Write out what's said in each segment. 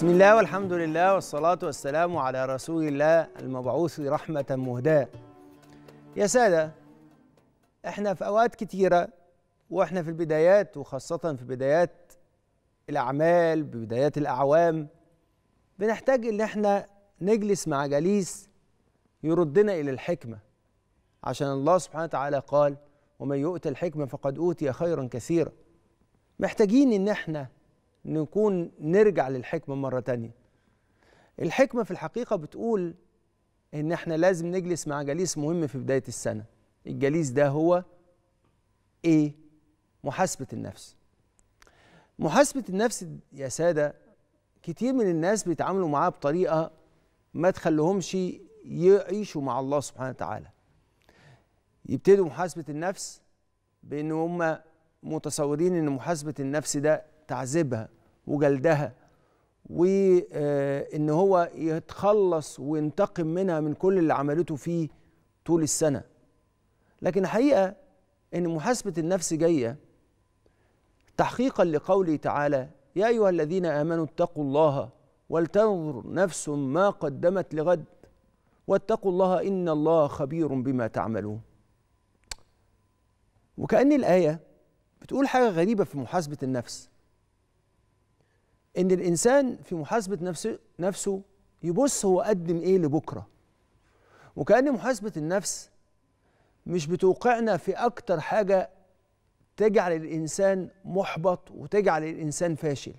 بسم الله والحمد لله والصلاة والسلام على رسول الله المبعوث رحمة مهداة يا سادة احنا في أوقات كتيرة واحنا في البدايات وخاصة في بدايات الأعمال ببدايات الأعوام بنحتاج إن احنا نجلس مع جليس يردنا إلى الحكمة عشان الله سبحانه وتعالى قال ومن يؤت الحكمة فقد أوتي خيرا كثيرا محتاجين إن احنا نكون نرجع للحكمة مرة تانية الحكمة في الحقيقة بتقول إن إحنا لازم نجلس مع جليس مهم في بداية السنة الجليس ده هو إيه؟ محاسبة النفس محاسبة النفس يا سادة كتير من الناس بيتعاملوا معاها بطريقة ما تخليهمش يعيشوا مع الله سبحانه وتعالى يبتدوا محاسبة النفس بأن هم متصورين أن محاسبة النفس ده تعذيبها وجلدها وان آه، هو يتخلص وينتقم منها من كل اللي عملته فيه طول السنه لكن الحقيقه ان محاسبه النفس جايه تحقيقا لقوله تعالى يا ايها الذين امنوا اتقوا الله ولتنظر نفس ما قدمت لغد واتقوا الله ان الله خبير بما تعملون وكأن الآية بتقول حاجة غريبة في محاسبة النفس ان الانسان في محاسبه نفسه نفسه يبص هو قدم ايه لبكره وكان محاسبه النفس مش بتوقعنا في اكتر حاجه تجعل الانسان محبط وتجعل الانسان فاشل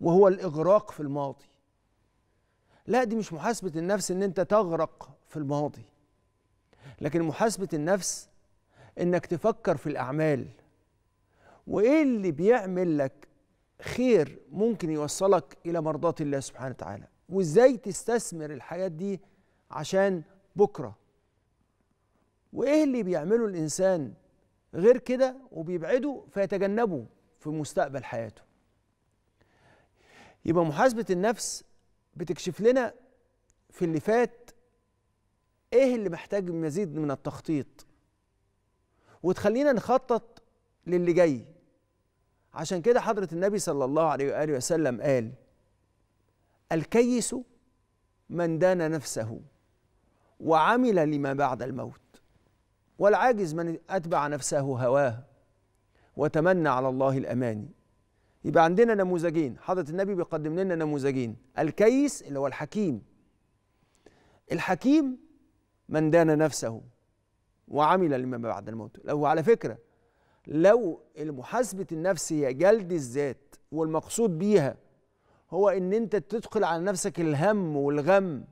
وهو الاغراق في الماضي لا دي مش محاسبه النفس ان انت تغرق في الماضي لكن محاسبه النفس انك تفكر في الاعمال وايه اللي بيعمل لك خير ممكن يوصلك الى مرضات الله سبحانه وتعالى وازاي تستثمر الحياه دي عشان بكره وايه اللي بيعمله الانسان غير كده وبيبعده فيتجنبه في مستقبل حياته يبقى محاسبه النفس بتكشف لنا في اللي فات ايه اللي محتاج مزيد من التخطيط وتخلينا نخطط للي جاي عشان كده حضرة النبي صلى الله عليه وآله وسلم قال الكيس من دان نفسه وعمل لما بعد الموت والعاجز من أتبع نفسه هواه وتمنى على الله الأماني يبقى عندنا نموذجين حضرة النبي بيقدم لنا نموذجين الكيس اللي هو الحكيم الحكيم من دان نفسه وعمل لما بعد الموت لو على فكرة لو المحاسبة النفس هي جلد الذات والمقصود بيها هو ان انت تدخل على نفسك الهم والغم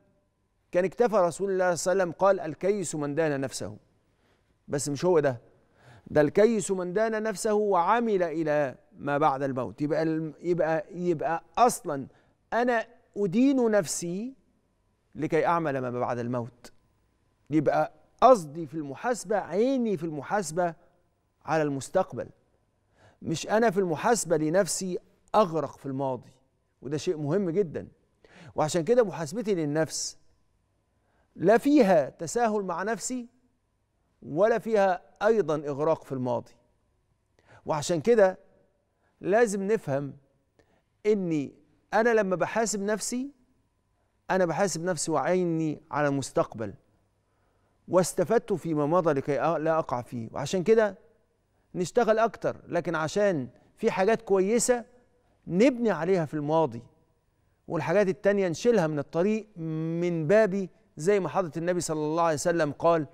كان اكتفى رسول الله صلى الله عليه وسلم قال الكيس من دان نفسه بس مش هو ده ده الكيس من دان نفسه وعمل الى ما بعد الموت يبقى يبقى يبقى اصلا انا ادين نفسي لكي اعمل ما بعد الموت يبقى قصدي في المحاسبه عيني في المحاسبه على المستقبل مش انا في المحاسبه لنفسي اغرق في الماضي وده شيء مهم جدا وعشان كده محاسبتي للنفس لا فيها تساهل مع نفسي ولا فيها ايضا اغراق في الماضي وعشان كده لازم نفهم اني انا لما بحاسب نفسي انا بحاسب نفسي وعيني على المستقبل واستفدت فيما مضى لكي لا اقع فيه وعشان كده نشتغل اكتر لكن عشان في حاجات كويسه نبني عليها في الماضي والحاجات التانية نشيلها من الطريق من باب زي ما حضرة النبي صلى الله عليه وسلم قال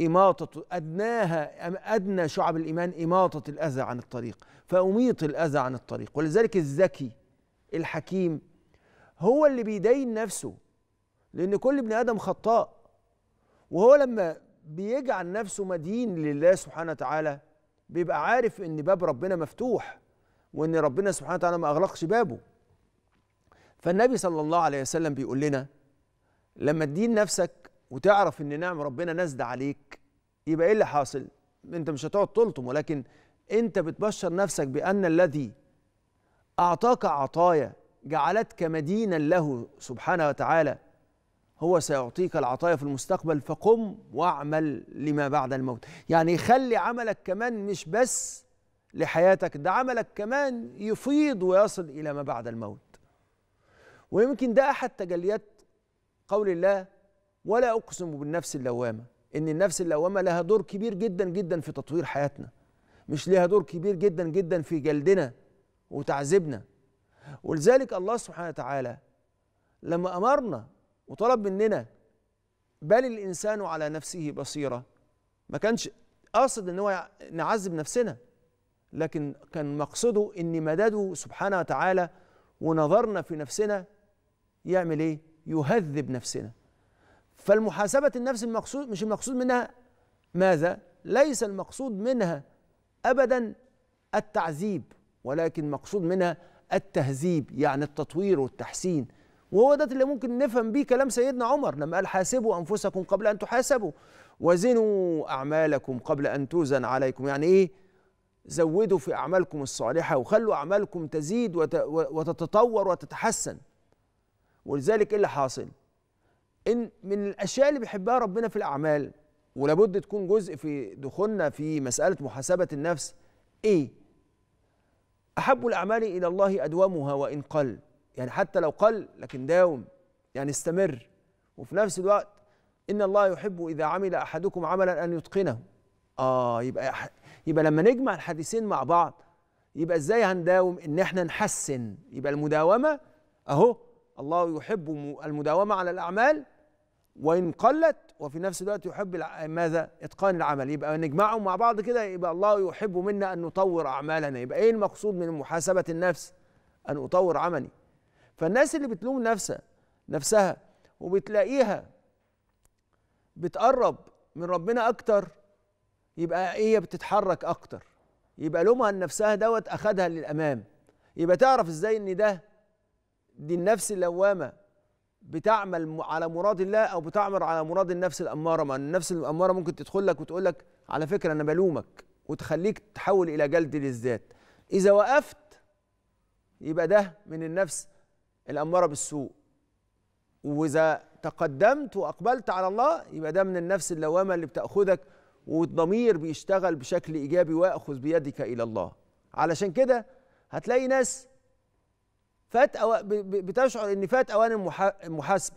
إماطة أدناها أدنى شعب الإيمان إماطة الأذى عن الطريق فأميط الأذى عن الطريق ولذلك الذكي الحكيم هو اللي بيدين نفسه لأن كل ابن آدم خطاء وهو لما بيجعل نفسه مدين لله سبحانه وتعالى بيبقى عارف ان باب ربنا مفتوح وان ربنا سبحانه وتعالى ما اغلقش بابه فالنبي صلى الله عليه وسلم بيقول لنا لما تدين نفسك وتعرف ان نعم ربنا نزد عليك يبقى ايه اللي حاصل انت مش هتقعد تلطم ولكن انت بتبشر نفسك بان الذي اعطاك عطايا جعلتك مدينا له سبحانه وتعالى هو سيعطيك العطايا في المستقبل فقم واعمل لما بعد الموت يعني خلي عملك كمان مش بس لحياتك ده عملك كمان يفيض ويصل إلى ما بعد الموت ويمكن ده أحد تجليات قول الله ولا أقسم بالنفس اللوامة إن النفس اللوامة لها دور كبير جدا جدا في تطوير حياتنا مش لها دور كبير جدا جدا في جلدنا وتعذيبنا ولذلك الله سبحانه وتعالى لما أمرنا وطلب مننا بل الانسان على نفسه بصيره ما كانش قاصد ان هو نعذب نفسنا لكن كان مقصده ان مدده سبحانه وتعالى ونظرنا في نفسنا يعمل ايه يهذب نفسنا فالمحاسبه النفس المقصود مش المقصود منها ماذا ليس المقصود منها ابدا التعذيب ولكن مقصود منها التهذيب يعني التطوير والتحسين وهو ده اللي ممكن نفهم بيه كلام سيدنا عمر لما قال حاسبوا أنفسكم قبل أن تحاسبوا وزنوا أعمالكم قبل أن توزن عليكم يعني إيه زودوا في أعمالكم الصالحة وخلوا أعمالكم تزيد وتتطور وتتحسن ولذلك إيه اللي حاصل إن من الأشياء اللي بيحبها ربنا في الأعمال ولابد تكون جزء في دخولنا في مسألة محاسبة النفس إيه أحب الأعمال إلى الله أدومها وإن قل يعني حتى لو قل لكن داوم يعني استمر وفي نفس الوقت ان الله يحب اذا عمل احدكم عملا ان يتقنه اه يبقى يبقى لما نجمع الحديثين مع بعض يبقى ازاي هنداوم ان احنا نحسن يبقى المداومه اهو الله يحب المداومه على الاعمال وان قلت وفي نفس الوقت يحب ماذا اتقان العمل يبقى نجمعهم مع بعض كده يبقى الله يحب منا ان نطور اعمالنا يبقى ايه المقصود من محاسبه النفس ان اطور عملي فالناس اللي بتلوم نفسها نفسها وبتلاقيها بتقرب من ربنا اكتر يبقى هي بتتحرك اكتر يبقى لومها لنفسها دوت اخدها للامام يبقى تعرف ازاي ان ده دي النفس اللوامه بتعمل على مراد الله او بتعمل على مراد النفس الاماره ما النفس الاماره ممكن تدخل لك وتقول لك على فكره انا بلومك وتخليك تحول الى جلد للذات اذا وقفت يبقى ده من النفس الأمارة بالسوء وإذا تقدمت وأقبلت على الله يبقى ده من النفس اللوامة اللي بتأخذك والضمير بيشتغل بشكل إيجابي وأخذ بيدك إلى الله علشان كده هتلاقي ناس فات أو بتشعر إن فات أوان المحاسبة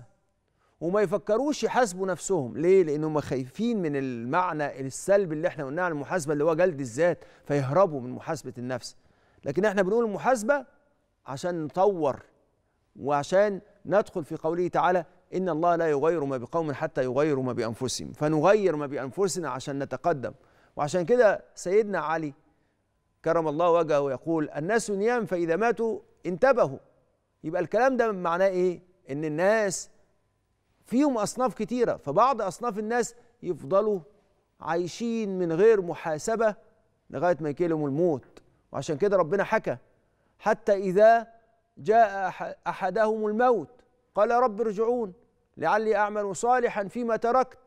وما يفكروش يحاسبوا نفسهم ليه لانهم خايفين من المعنى السلبي اللي احنا قلناه عن المحاسبه اللي هو جلد الذات فيهربوا من محاسبه النفس لكن احنا بنقول المحاسبه عشان نطور وعشان ندخل في قوله تعالى إن الله لا يغير ما بقوم حتى يغيروا ما بأنفسهم فنغير ما بأنفسنا عشان نتقدم وعشان كده سيدنا علي كرم الله وجهه يقول الناس نيام فإذا ماتوا انتبهوا يبقى الكلام ده معناه إيه؟ إن الناس فيهم أصناف كتيرة فبعض أصناف الناس يفضلوا عايشين من غير محاسبة لغاية ما يكلموا الموت وعشان كده ربنا حكى حتى إذا جاء احدهم الموت قال رب ارجعون لعلي اعمل صالحا فيما تركت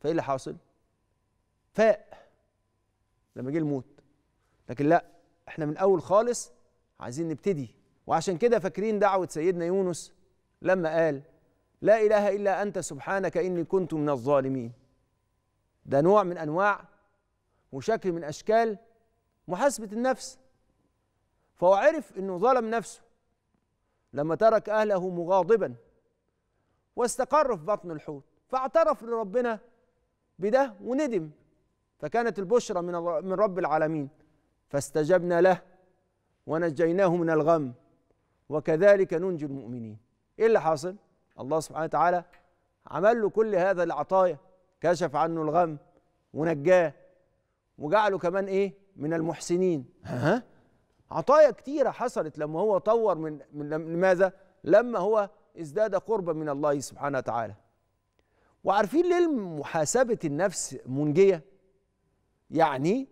فايه اللي حاصل؟ فاء لما جه الموت لكن لا احنا من الاول خالص عايزين نبتدي وعشان كده فاكرين دعوه سيدنا يونس لما قال لا اله الا انت سبحانك اني كنت من الظالمين ده نوع من انواع وشكل من اشكال محاسبه النفس فهو عرف انه ظلم نفسه لما ترك اهله مغاضبا واستقر في بطن الحوت فاعترف لربنا بده وندم فكانت البشرى من من رب العالمين فاستجبنا له ونجيناه من الغم وكذلك ننجي المؤمنين ايه اللي حاصل الله سبحانه وتعالى عمل له كل هذا العطايا كشف عنه الغم ونجاه وجعله كمان ايه من المحسنين ها عطايا كتيرة حصلت لما هو طور من, من لماذا؟ لما هو ازداد قربا من الله سبحانه وتعالى وعارفين ليه محاسبة النفس منجية؟ يعني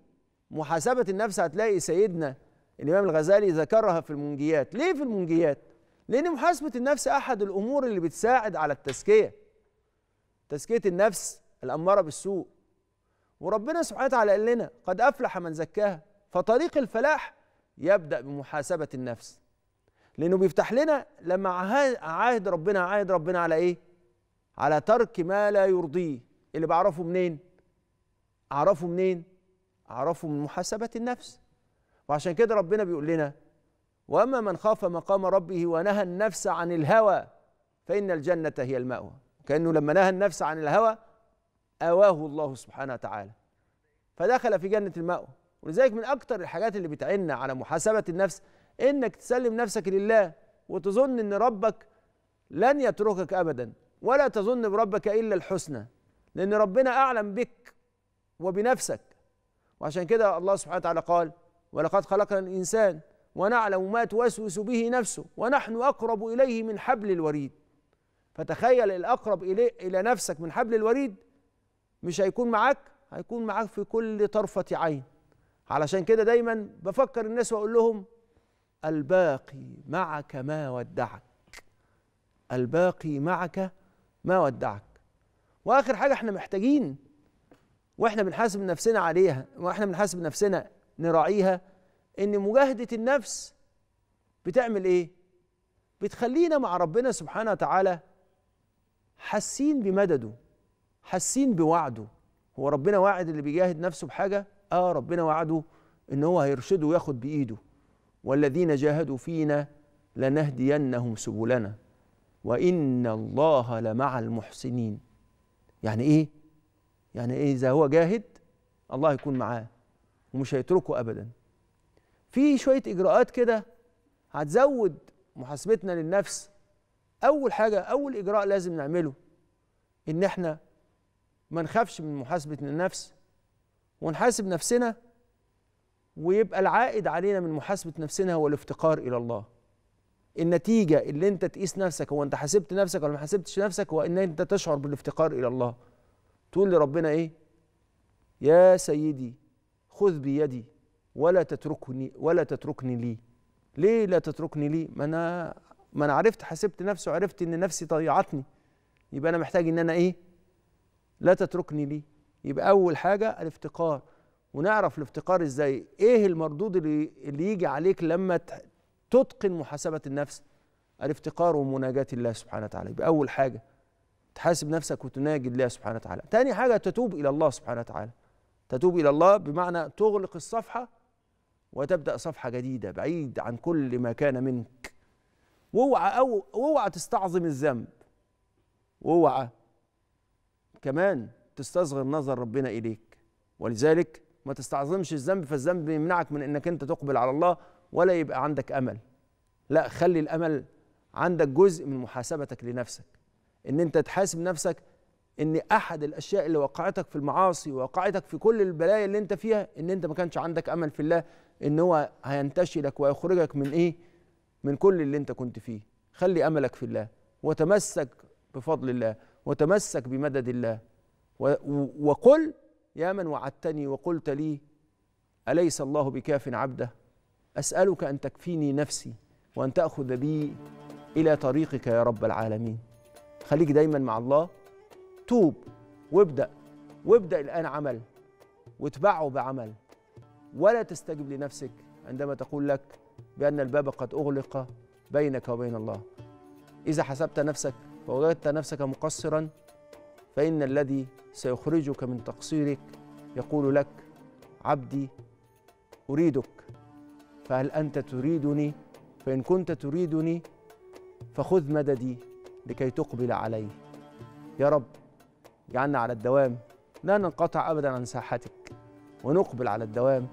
محاسبة النفس هتلاقي سيدنا الإمام الغزالي ذكرها في المنجيات ليه في المنجيات؟ لأن محاسبة النفس أحد الأمور اللي بتساعد على التزكية تزكية النفس الأمارة بالسوء وربنا سبحانه وتعالى قال لنا قد أفلح من زكاها فطريق الفلاح يبدأ بمحاسبة النفس لأنه بيفتح لنا لما عاهد ربنا عاهد ربنا على إيه؟ على ترك ما لا يرضيه اللي بعرفه منين؟ أعرفه منين؟ أعرفه من محاسبة النفس وعشان كده ربنا بيقول لنا وأما من خاف مقام ربه ونهى النفس عن الهوى فإن الجنة هي المأوى كأنه لما نهى النفس عن الهوى آواه الله سبحانه وتعالى فدخل في جنة المأوى ولذلك من اكتر الحاجات اللي بتعيننا على محاسبه النفس انك تسلم نفسك لله وتظن ان ربك لن يتركك ابدا ولا تظن بربك الا الحسنى لان ربنا اعلم بك وبنفسك وعشان كده الله سبحانه وتعالى قال ولقد خلقنا الانسان ونعلم ما توسوس به نفسه ونحن اقرب اليه من حبل الوريد فتخيل الاقرب اليه الى نفسك من حبل الوريد مش هيكون معاك هيكون معاك في كل طرفه عين علشان كده دايما بفكر الناس واقول لهم الباقي معك ما ودعك الباقي معك ما ودعك واخر حاجه احنا محتاجين واحنا بنحاسب نفسنا عليها واحنا بنحاسب نفسنا نراعيها ان مجاهده النفس بتعمل ايه بتخلينا مع ربنا سبحانه وتعالى حاسين بمدده حاسين بوعده هو ربنا واعد اللي بيجاهد نفسه بحاجه اه ربنا وعده ان هو هيرشده وياخد بايده والذين جاهدوا فينا لنهدينهم سبلنا وان الله لمع المحسنين يعني ايه يعني ايه اذا هو جاهد الله يكون معاه ومش هيتركه ابدا في شويه اجراءات كده هتزود محاسبتنا للنفس اول حاجه اول اجراء لازم نعمله ان احنا ما نخافش من محاسبه النفس ونحاسب نفسنا ويبقى العائد علينا من محاسبة نفسنا هو الافتقار إلى الله النتيجة اللي أنت تقيس نفسك هو أنت حاسبت نفسك ولا ما حاسبتش نفسك هو أن أنت تشعر بالافتقار إلى الله تقول لربنا إيه يا سيدي خذ بيدي ولا تتركني ولا تتركني لي ليه لا تتركني لي ما أنا ما أنا عرفت حاسبت نفسي وعرفت إن نفسي ضيعتني يبقى أنا محتاج إن أنا إيه لا تتركني لي يبقى اول حاجه الافتقار ونعرف الافتقار ازاي ايه المردود اللي, اللي يجي عليك لما تتقن محاسبه النفس الافتقار ومناجاه الله سبحانه وتعالى يبقى اول حاجه تحاسب نفسك وتناجي الله سبحانه وتعالى تاني حاجه تتوب الى الله سبحانه وتعالى تتوب الى الله بمعنى تغلق الصفحه وتبدا صفحه جديده بعيد عن كل ما كان منك واوعى او اوعى تستعظم الذنب واوعى كمان تستصغر نظر ربنا إليك ولذلك ما تستعظمش الذنب فالذنب يمنعك من انك انت تقبل على الله ولا يبقى عندك امل لا خلي الامل عندك جزء من محاسبتك لنفسك ان انت تحاسب نفسك ان احد الاشياء اللي وقعتك في المعاصي ووقعتك في كل البلايا اللي انت فيها ان انت ما كانش عندك امل في الله ان هو هينتشلك ويخرجك من ايه من كل اللي انت كنت فيه خلي املك في الله وتمسك بفضل الله وتمسك بمدد الله وقل يا من وعدتني وقلت لي أليس الله بكاف عبده أسألك أن تكفيني نفسي وأن تأخذ بي إلى طريقك يا رب العالمين خليك دايما مع الله توب وابدأ وابدأ الآن عمل واتبعه بعمل ولا تستجب لنفسك عندما تقول لك بأن الباب قد أغلق بينك وبين الله إذا حسبت نفسك ووجدت نفسك مقصرا فإن الذي سيخرجك من تقصيرك يقول لك عبدي أريدك فهل أنت تريدني فإن كنت تريدني فخذ مددي لكي تقبل علي يا رب اجعلنا على الدوام لا ننقطع أبدا عن ساحتك ونقبل على الدوام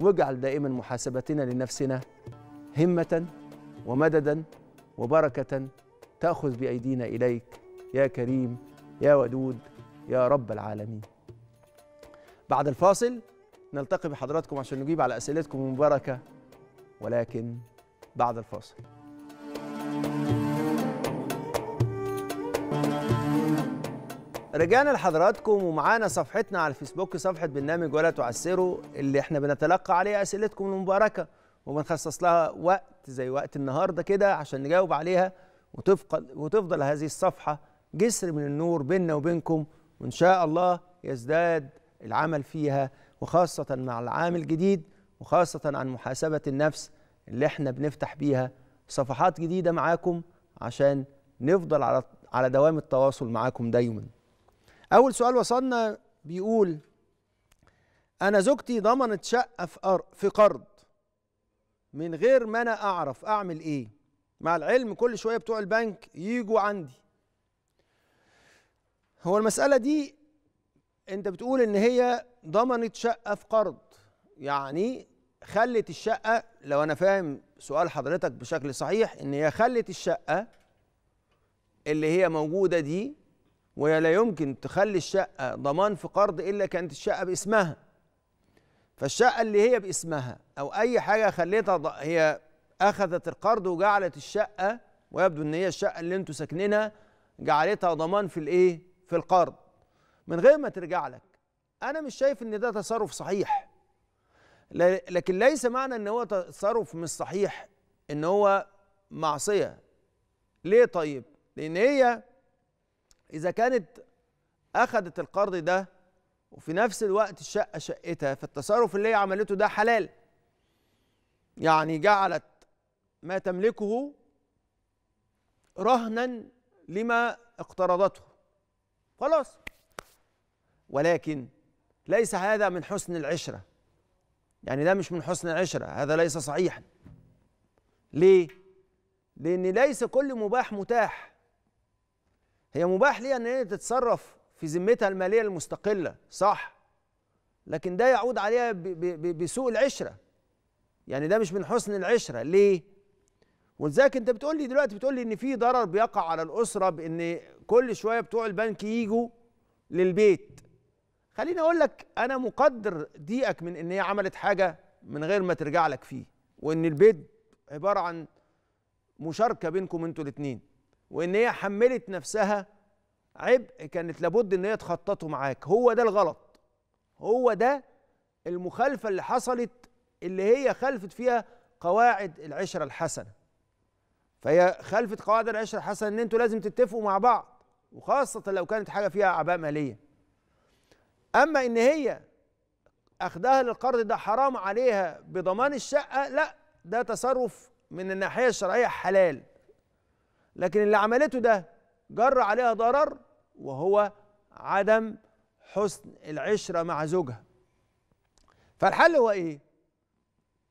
واجعل دائما محاسبتنا لنفسنا همة ومددا وبركة تأخذ بأيدينا إليك يا كريم يا ودود يا رب العالمين بعد الفاصل نلتقي بحضراتكم عشان نجيب على أسئلتكم المباركة ولكن بعد الفاصل رجعنا لحضراتكم ومعانا صفحتنا على الفيسبوك صفحة برنامج ولا تعسروا اللي احنا بنتلقى عليها أسئلتكم المباركة وبنخصص لها وقت زي وقت النهاردة كده عشان نجاوب عليها وتفضل هذه الصفحة جسر من النور بيننا وبينكم وإن شاء الله يزداد العمل فيها وخاصة مع العام الجديد وخاصة عن محاسبة النفس اللي احنا بنفتح بيها صفحات جديدة معاكم عشان نفضل على على دوام التواصل معاكم دايما أول سؤال وصلنا بيقول أنا زوجتي ضمنت شقة في, في قرض من غير ما أنا أعرف أعمل إيه مع العلم كل شوية بتوع البنك يجوا عندي هو المسألة دي أنت بتقول إن هي ضمنت شقة في قرض يعني خلت الشقة لو أنا فاهم سؤال حضرتك بشكل صحيح إن هي خلت الشقة اللي هي موجودة دي وهي لا يمكن تخلي الشقة ضمان في قرض إلا كانت الشقة باسمها فالشقة اللي هي باسمها أو أي حاجة خليتها هي أخذت القرض وجعلت الشقة ويبدو إن هي الشقة اللي أنتوا ساكنينها جعلتها ضمان في الإيه؟ في القرض من غير ما ترجع لك انا مش شايف ان ده تصرف صحيح لكن ليس معنى ان هو تصرف مش صحيح ان هو معصيه ليه طيب لان هي اذا كانت اخذت القرض ده وفي نفس الوقت الشقه شقتها فالتصرف اللي هي عملته ده حلال يعني جعلت ما تملكه رهنا لما اقترضته خلاص ولكن ليس هذا من حسن العشرة يعني ده مش من حسن العشرة هذا ليس صحيحا ليه؟ لأن ليس كل مباح متاح هي مباح ليها أن هي تتصرف في ذمتها المالية المستقلة صح لكن ده يعود عليها بسوء العشرة يعني ده مش من حسن العشرة ليه؟ ولذلك انت بتقول لي دلوقتي بتقول لي ان في ضرر بيقع على الاسره بان كل شويه بتوع البنك يجوا للبيت خليني اقول لك انا مقدر ضيقك من ان هي عملت حاجه من غير ما ترجع لك فيه وان البيت عباره عن مشاركه بينكم انتوا الاثنين وان هي حملت نفسها عبء كانت لابد ان هي تخططه معاك هو ده الغلط هو ده المخالفه اللي حصلت اللي هي خالفت فيها قواعد العشره الحسنه فهي خلفت قواعد العشره الحسنه ان انتوا لازم تتفقوا مع بعض وخاصه لو كانت حاجه فيها اعباء ماليه اما ان هي اخذها للقرض ده حرام عليها بضمان الشقه لا ده تصرف من الناحيه الشرعيه حلال لكن اللي عملته ده جر عليها ضرر وهو عدم حسن العشره مع زوجها فالحل هو ايه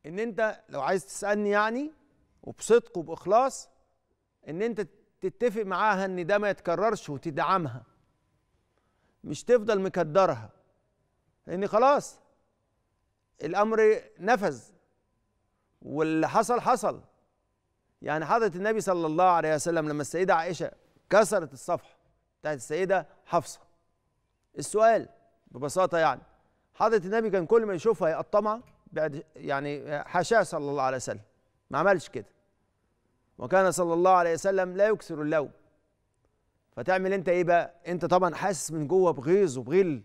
ان انت لو عايز تسالني يعني وبصدق وباخلاص ان انت تتفق معاها ان ده ما يتكررش وتدعمها مش تفضل مكدرها لان خلاص الامر نفذ واللي حصل حصل يعني حضرة النبي صلى الله عليه وسلم لما السيدة عائشة كسرت الصفحة بتاعت السيدة حفصة السؤال ببساطة يعني حضرة النبي كان كل ما يشوفها يقطمها بعد يعني حاشاه صلى الله عليه وسلم ما عملش كده وكان صلى الله عليه وسلم لا يكثر اللوم فتعمل انت ايه بقى انت طبعا حاسس من جوه بغيظ وبغل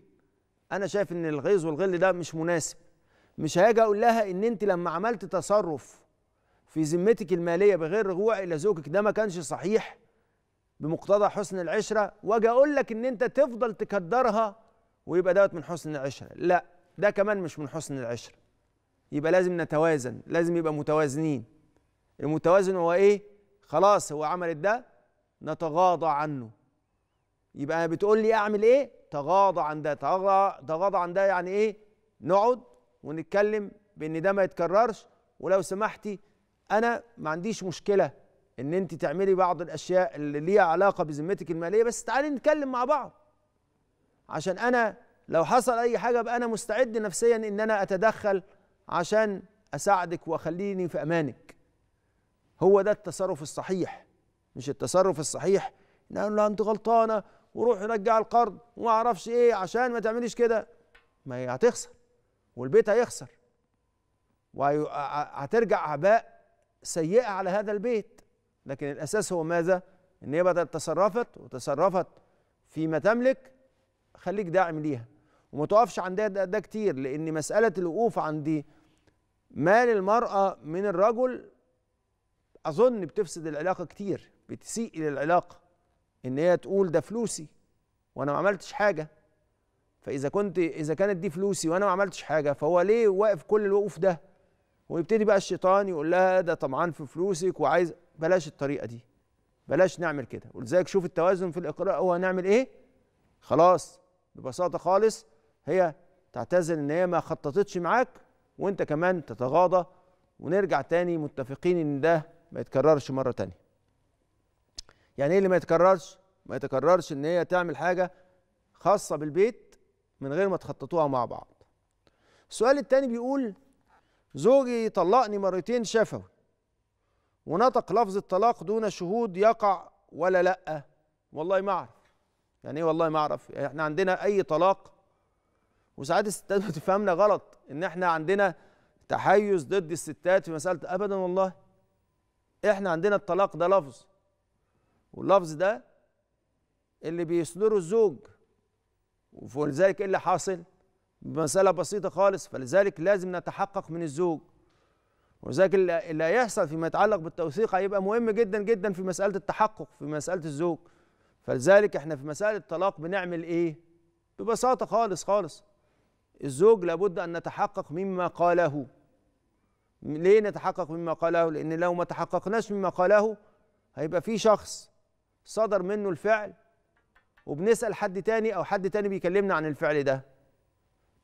انا شايف ان الغيظ والغل ده مش مناسب مش هاجي اقول لها ان انت لما عملت تصرف في ذمتك الماليه بغير رجوع الى زوجك ده ما كانش صحيح بمقتضى حسن العشره واجي اقول لك ان انت تفضل تكدرها ويبقى دوت من حسن العشره لا ده كمان مش من حسن العشره يبقى لازم نتوازن لازم يبقى متوازنين المتوازن هو ايه خلاص هو عملت ده نتغاضى عنه يبقى بتقول لي اعمل ايه تغاضى عن ده تغاضى عن ده يعني ايه نقعد ونتكلم بان ده ما يتكررش ولو سمحتي انا ما عنديش مشكله ان انت تعملي بعض الاشياء اللي ليها علاقه بذمتك الماليه بس تعالي نتكلم مع بعض عشان انا لو حصل اي حاجه ابقى انا مستعد نفسيا ان انا اتدخل عشان اساعدك واخليني في امانك هو ده التصرف الصحيح مش التصرف الصحيح نقول له انت غلطانه وروح رجع القرض وما اعرفش ايه عشان ما تعمليش كده ما هي هتخسر والبيت هيخسر وهترجع اعباء سيئه على هذا البيت لكن الاساس هو ماذا؟ ان هي بدأت تصرفت وتصرفت فيما تملك خليك داعم ليها وما تقفش عندها ده, ده كتير لان مساله الوقوف عند مال المراه من الرجل اظن بتفسد العلاقه كتير بتسيء الى العلاقه ان هي تقول ده فلوسي وانا ما عملتش حاجه فاذا كنت اذا كانت دي فلوسي وانا ما عملتش حاجه فهو ليه واقف كل الوقوف ده ويبتدي بقى الشيطان يقول لها ده طمعان في فلوسك وعايز بلاش الطريقه دي بلاش نعمل كده ولذلك شوف التوازن في الاقراء هو هنعمل ايه خلاص ببساطه خالص هي تعتذر ان هي ما خططتش معاك وانت كمان تتغاضى ونرجع تاني متفقين ان ده ما يتكررش مره تانية يعني ايه اللي ما يتكررش ما يتكررش ان هي تعمل حاجه خاصه بالبيت من غير ما تخططوها مع بعض السؤال التاني بيقول زوجي طلقني مرتين شفوي ونطق لفظ الطلاق دون شهود يقع ولا لا والله ما اعرف يعني ايه والله ما اعرف يعني احنا عندنا اي طلاق وساعات الستات بتفهمنا غلط ان احنا عندنا تحيز ضد الستات في مساله ابدا والله احنا عندنا الطلاق ده لفظ واللفظ ده اللي بيصدره الزوج ولذلك ايه اللي حاصل مسألة بسيطة خالص فلذلك لازم نتحقق من الزوج ولذلك اللي هيحصل فيما يتعلق بالتوثيق هيبقى مهم جدا جدا في مسألة التحقق في مسألة الزوج فلذلك احنا في مسألة الطلاق بنعمل ايه ببساطة خالص خالص الزوج لابد أن نتحقق مما قاله ليه نتحقق مما قاله لأن لو ما تحققناش مما قاله هيبقى في شخص صدر منه الفعل وبنسأل حد تاني أو حد تاني بيكلمنا عن الفعل ده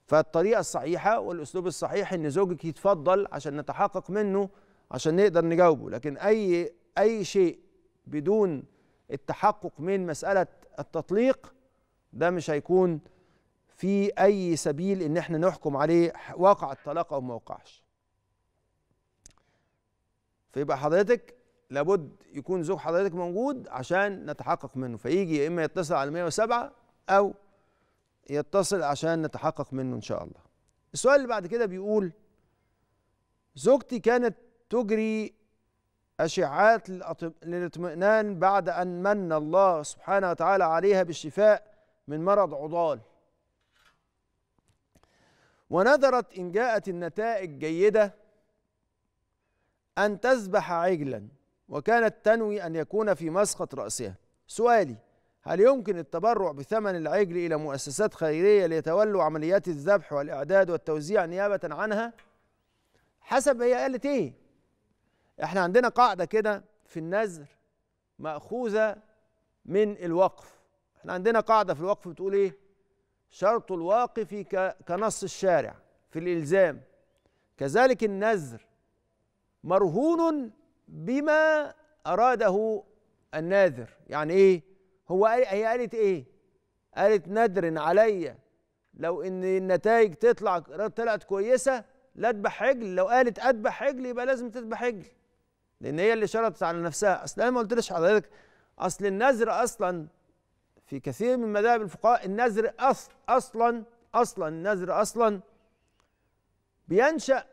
فالطريقة الصحيحة والأسلوب الصحيح إن زوجك يتفضل عشان نتحقق منه عشان نقدر نجاوبه لكن أي أي شيء بدون التحقق من مسألة التطليق ده مش هيكون في أي سبيل إن احنا نحكم عليه واقع الطلاق أو ما وقعش فيبقى حضرتك لابد يكون زوج حضرتك موجود عشان نتحقق منه فيجي يا اما يتصل على 107 او يتصل عشان نتحقق منه ان شاء الله السؤال اللي بعد كده بيقول زوجتي كانت تجري أشعات للاطمئنان بعد أن من الله سبحانه وتعالى عليها بالشفاء من مرض عضال ونذرت إن جاءت النتائج جيدة أن تذبح عجلا وكانت تنوي أن يكون في مسقط رأسها سؤالي هل يمكن التبرع بثمن العجل إلى مؤسسات خيرية ليتولوا عمليات الذبح والإعداد والتوزيع نيابة عنها؟ حسب هي قالت إيه؟ إحنا عندنا قاعدة كده في النذر مأخوذة من الوقف إحنا عندنا قاعدة في الوقف بتقول إيه؟ شرط الواقف كنص الشارع في الإلزام كذلك النذر مرهون بما أراده الناذر يعني إيه هو قال هي قالت إيه قالت نذر عليا لو ان النتائج تطلع طلعت كويسه لا اذبح عجل لو قالت اذبح عجل يبقى لازم تذبح عجل لان هي اللي شرطت على نفسها اصل انا ما قلتلش حضرتك اصل النذر اصلا في كثير من مذاهب الفقهاء النذر أصل اصلا اصلا النذر اصلا بينشا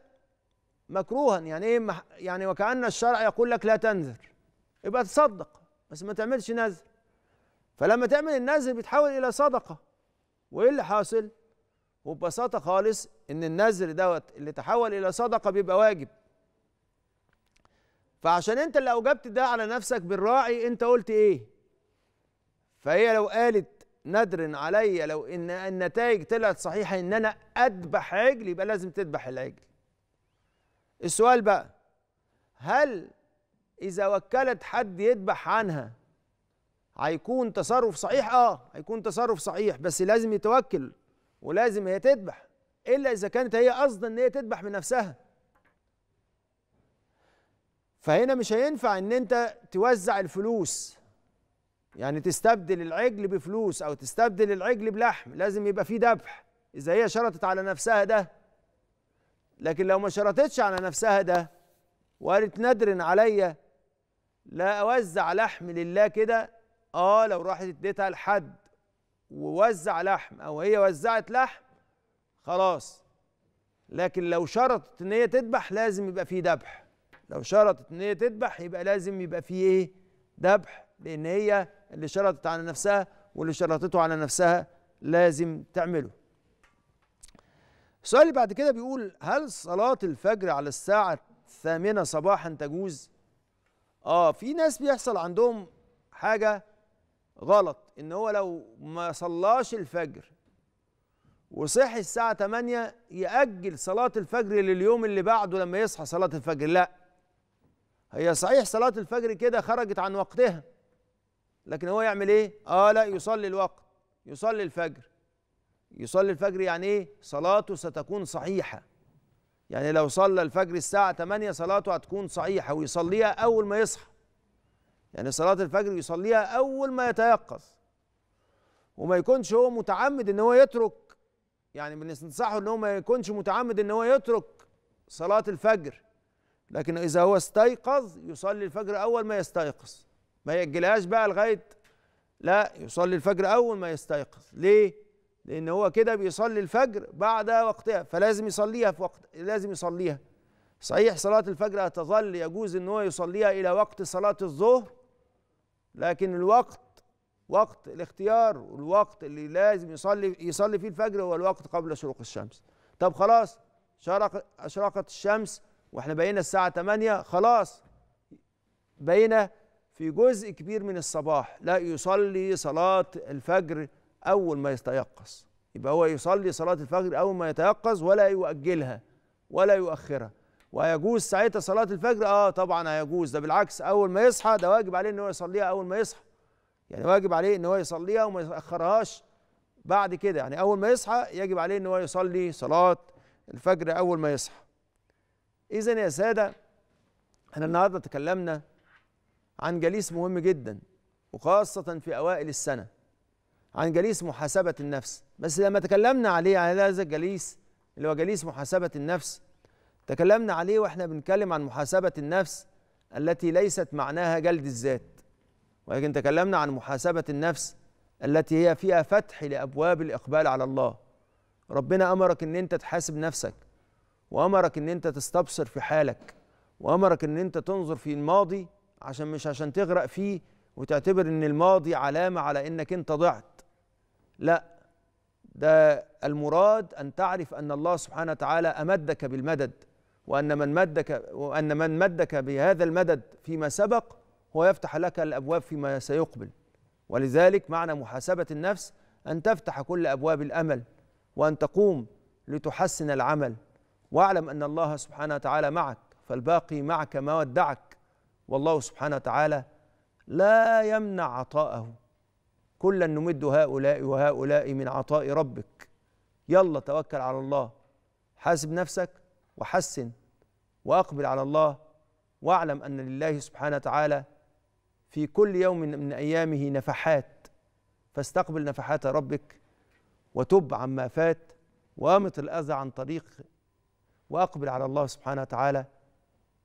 مكروها يعني ايه يعني وكأن الشرع يقول لك لا تنذر يبقى تصدق بس ما تعملش نذر فلما تعمل النذر بيتحول الى صدقه وايه اللي حاصل وببساطه خالص ان النذر دوت اللي تحول الى صدقه بيبقى واجب فعشان انت اللي اوجبت ده على نفسك بالراعي انت قلت ايه فهي لو قالت نذر علي لو ان النتائج طلعت صحيحه ان انا اذبح عجل يبقى لازم تذبح العجل السؤال بقى هل إذا وكلت حد يذبح عنها هيكون تصرف صحيح؟ اه هيكون تصرف صحيح بس لازم يتوكل ولازم هي تذبح إلا إذا كانت هي قصدا إن هي تذبح من نفسها فهنا مش هينفع إن أنت توزع الفلوس يعني تستبدل العجل بفلوس أو تستبدل العجل بلحم لازم يبقى فيه ذبح إذا هي شرطت على نفسها ده لكن لو ما شرطتش على نفسها ده وقالت ندر عليا لا اوزع لحم لله كده اه لو راحت اديتها لحد ووزع لحم او هي وزعت لحم خلاص لكن لو شرطت ان هي تذبح لازم يبقى فيه ذبح لو شرطت ان هي تذبح يبقى لازم يبقى فيه ايه ذبح لان هي اللي شرطت على نفسها واللي شرطته على نفسها لازم تعمله السؤال بعد كده بيقول هل صلاة الفجر على الساعة الثامنة صباحا تجوز؟ اه في ناس بيحصل عندهم حاجة غلط ان هو لو ما صلاش الفجر وصحي الساعة 8 يأجل صلاة الفجر لليوم اللي بعده لما يصحى صلاة الفجر لا هي صحيح صلاة الفجر كده خرجت عن وقتها لكن هو يعمل ايه؟ اه لا يصلي الوقت يصلي الفجر يصلي الفجر يعني ايه صلاته ستكون صحيحه يعني لو صلى الفجر الساعه 8 صلاته هتكون صحيحه ويصليها اول ما يصحى يعني صلاه الفجر يصليها اول ما يتيقظ وما يكونش هو متعمد ان هو يترك يعني بننصحه ان هو ما يكونش متعمد ان هو يترك صلاه الفجر لكن اذا هو استيقظ يصلي الفجر اول ما يستيقظ ما ياجلهاش بقى لغايه لا يصلي الفجر اول ما يستيقظ ليه لان هو كده بيصلي الفجر بعد وقتها فلازم يصليها في وقت لازم يصليها صحيح صلاة الفجر هتظل يجوز ان هو يصليها الى وقت صلاة الظهر لكن الوقت وقت الاختيار والوقت اللي لازم يصلي يصلي فيه الفجر هو الوقت قبل شروق الشمس طب خلاص شرق اشرقت الشمس واحنا بقينا الساعة 8 خلاص بقينا في جزء كبير من الصباح لا يصلي صلاة الفجر أول ما يستيقظ يبقى هو يصلي صلاة الفجر أول ما يتيقظ ولا يؤجلها ولا يؤخرها ويجوز ساعتها صلاة الفجر اه طبعا هيجوز ده بالعكس أول ما يصحى ده واجب عليه إن هو يصليها أول ما يصحى يعني واجب عليه إن هو يصليها وما يأخرهاش بعد كده يعني أول ما يصحى يجب عليه إن هو يصلي صلاة الفجر أول ما يصحى إذا يا سادة احنا النهارده تكلمنا عن جليس مهم جدا وخاصة في أوائل السنة عن جليس محاسبة النفس بس لما تكلمنا عليه على يعني هذا الجليس اللي هو جليس محاسبة النفس تكلمنا عليه واحنا بنتكلم عن محاسبة النفس التي ليست معناها جلد الذات ولكن تكلمنا عن محاسبة النفس التي هي فيها فتح لأبواب الإقبال على الله ربنا أمرك أن أنت تحاسب نفسك وأمرك أن أنت تستبصر في حالك وأمرك أن أنت تنظر في الماضي عشان مش عشان تغرق فيه وتعتبر أن الماضي علامة على أنك أنت ضعت لا ده المراد أن تعرف أن الله سبحانه وتعالى أمدك بالمدد وأن من مدك وأن من مدك بهذا المدد فيما سبق هو يفتح لك الأبواب فيما سيقبل ولذلك معنى محاسبة النفس أن تفتح كل أبواب الأمل وأن تقوم لتحسن العمل واعلم أن الله سبحانه وتعالى معك فالباقي معك ما ودعك والله سبحانه وتعالى لا يمنع عطاءه كلا نمد هؤلاء وهؤلاء من عطاء ربك يلا توكل على الله حاسب نفسك وحسن واقبل على الله واعلم ان لله سبحانه وتعالى في كل يوم من ايامه نفحات فاستقبل نفحات ربك وتب عما فات وامط الاذى عن طريق واقبل على الله سبحانه وتعالى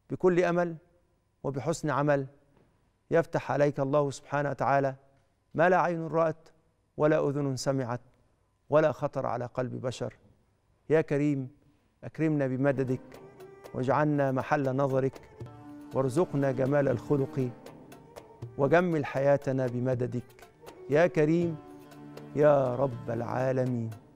بكل امل وبحسن عمل يفتح عليك الله سبحانه وتعالى ما لا عين رأت ولا أذن سمعت ولا خطر على قلب بشر يا كريم أكرمنا بمددك واجعلنا محل نظرك وارزقنا جمال الخلق وجمل حياتنا بمددك يا كريم يا رب العالمين